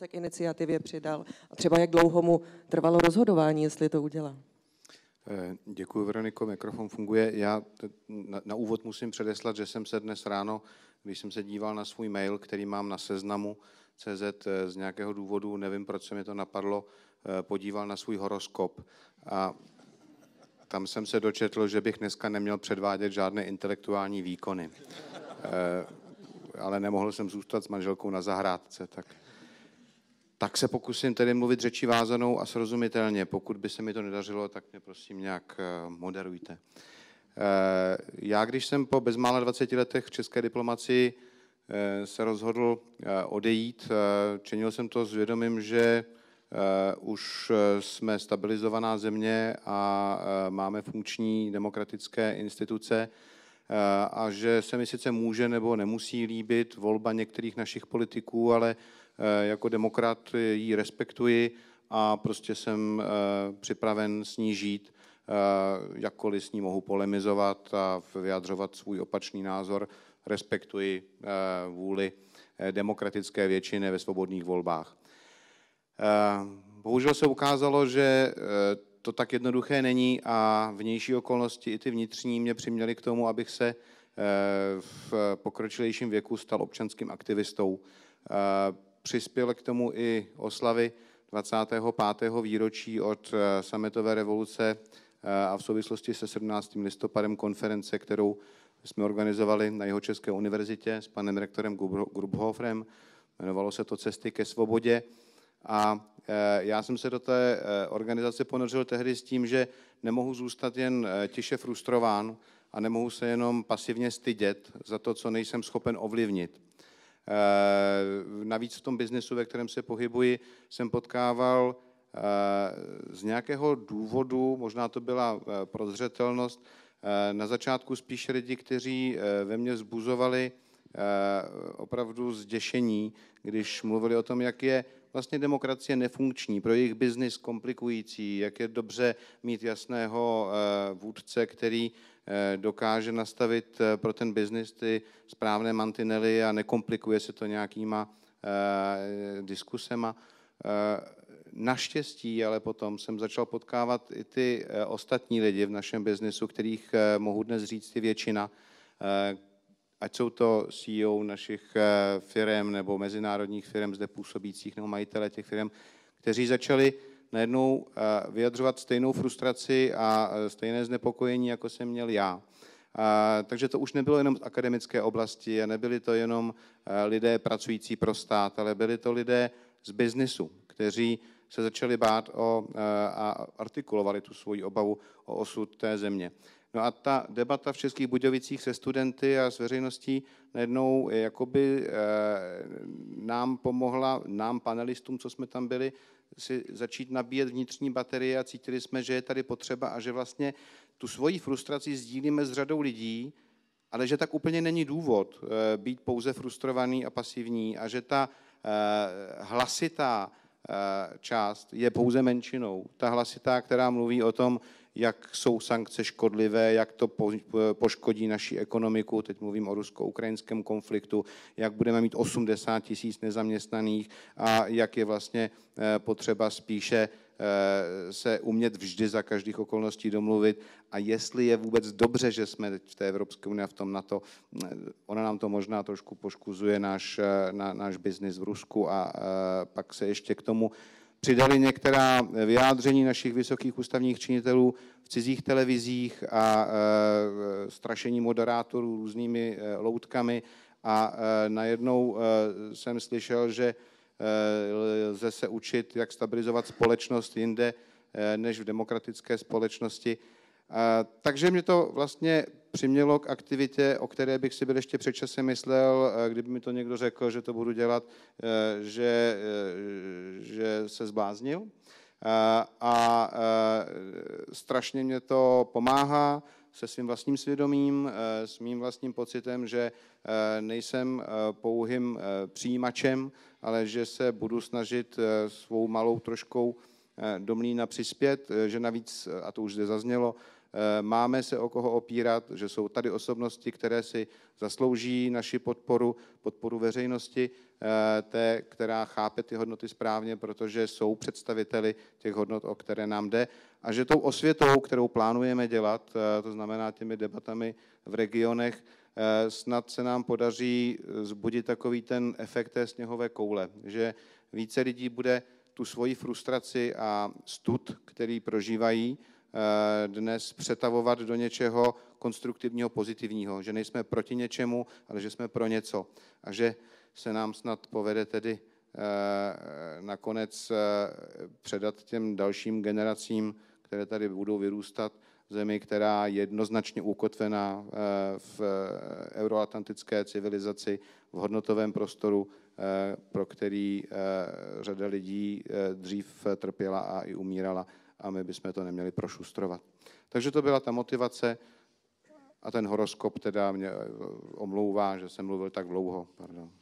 se k iniciativě přidal a třeba jak dlouho mu trvalo rozhodování, jestli to udělá. Eh, děkuji, Veroniko, mikrofon funguje. Já na, úvod musím předeslat, že jsem se dnes ráno, když jsem se díval na svůj mail, který mám na seznamu CZ eh, z nějakého důvodu, nevím, proč se mi to napadlo, eh, podíval na svůj horoskop. A tam jsem se dočetl, že bych dneska neměl předvádět žádné intelektuální výkony. Ale nemohl jsem zůstat s manželkou na zahrádce, tak tak se pokusím tedy mluvit řeči vázanou a srozumitelně. Pokud by se mi to nedařilo, tak mě prosím nějak eh, moderujte. Eh, já, když jsem po bezmála 20 letech v české diplomaci eh, se rozhodl odejít, činil jsem to s vědomím, že už jsme stabilizovaná země a máme funkční demokratické instituce a že se mi sice může nebo nemusí líbit volba některých našich politiků, ale Eh, jako demokrat ji respektuji a prostě jsem eh, připraven s ní žít, eh, jakkoliv s ní mohu polemizovat a vyjadřovat svůj opačný názor. Respektuji vůli demokratické většiny ve svobodných volbách. Bohužel se ukázalo, že to tak jednoduché není a vnější okolnosti i ty vnitřní mě přiměly k tomu, abych se v pokročilejším věku stal občanským aktivistou přispěl k tomu i oslavy 25. výročí od eh, sametové revoluce eh, a v souvislosti se 17. listopadem konference, kterou jsme organizovali na jeho České univerzitě s panem rektorem Grubhofrem. Jmenovalo se to Cesty ke svobodě. A eh, já jsem se do té organizace ponořil tehdy s tím, že nemohu zůstat jen tiše frustrován a nemohu se jenom pasivně stydět za to, co nejsem schopen ovlivnit. Eh, navíc v tom biznesu, ve kterém se pohybuji, jsem potkával eh, z nějakého důvodu, možná to byla eh, prozřetelnost, na začátku spíš lidi, kteří ve mně zbuzovali Eh, opravdu zděšení, když mluvili o tom, jak je vlastně demokracie nefunkční, pro jejich biznis komplikující, jak je dobře mít jasného eh, vůdce, který eh, dokáže nastavit pro ten biznis ty správné mantinely a nekomplikuje se to nějakýma diskusema. Naštěstí, ale potom jsem začal potkávat i ty ostatní lidi v našem biznesu, kterých mohu dnes říct i většina, ať jsou to CEO našich eh, firm nebo mezinárodních firm zde působících nebo majitele těch firm, kteří začali najednou eh, vyjadřovat stejnou frustraci a eh, stejné znepokojení, jako jsem měl já. A, takže to už nebylo jenom z akademické oblasti a nebyli to jenom lidé pracující pro stát, ale byli to lidé z biznesu, kteří se začali bát o, a artikulovali tu svoji obavu o osud té země. No a ta debata v Českých Budějovicích se studenty a s veřejností najednou eh, jakoby eh, nám pomohla, nám panelistům, co jsme tam byli, si začít nabíjet vnitřní baterie a cítili jsme, že je tady potřeba a že vlastně tu svoji frustraci sdílíme s řadou lidí, ale že tak úplně není důvod eh, být pouze frustrovaný a pasivní a že ta hlasitá část je pouze menšinou. Ta hlasitá, která mluví o tom, jak jsou sankce škodlivé, jak to poškodí naši ekonomiku, teď mluvím o rusko-ukrajinském konfliktu, jak budeme mít 80 tisíc nezaměstnaných a jak je vlastně eh, potřeba spíše eh, se umět vždy za každých okolností domluvit a jestli je vůbec dobře, že jsme v té Evropské unii a v tom NATO, eh, ona nám to možná trošku poškuzuje náš, na, náš biznis v Rusku a pak se ještě k tomu přidali některá vyjádření našich vysokých ústavních činitelů v cizích televizích a e, strašení moderátorů různými e, loutkami a e, najednou jsem slyšel, že lze se učit, jak stabilizovat společnost jinde než v demokratické společnosti. Takže mě to vlastně přimělo k aktivitě, o které bych si byl ještě před časem myslel, eh, kdyby mi to někdo řekl, že to budu dělat, eh, že, eh, že se zbláznil. A, a strašně mě to pomáhá se svým vlastním svědomím, s mým vlastním pocitem, že nejsem pouhým přijímačem, ale že se budu snažit svou malou troškou Eh, do mlína přispět, eh, že navíc, eh, a to už zde zaznělo, máme se o koho opírat, že jsou tady osobnosti, které si zaslouží naši podporu, podporu veřejnosti, té, která chápe ty hodnoty správně, protože jsou představiteli těch hodnot, o které nám jde. A že tou osvětou, kterou plánujeme dělat, to znamená těmi debatami v regionech, snad se nám podaří zbudit takový ten efekt té sněhové koule, že více lidí bude tu svoji frustraci a stud, který prožívají, eh, dnes přetavovat do něčeho konstruktivního, pozitivního. Že nejsme proti něčemu, ale že jsme pro něco. A že se nám snad povede tedy eh, nakonec eh, předat těm dalším generacím, které tady budou vyrůstat, zemi, která je jednoznačně ukotvená v euroatlantické civilizaci, v hodnotovém prostoru, Eh, pro který eh, řada lidí eh, dřív trpěla a i umírala a my bychom to neměli prošustrovat. Takže to byla ta motivace a ten horoskop teda mě omlouvá, že jsem mluvil tak dlouho. Pardon.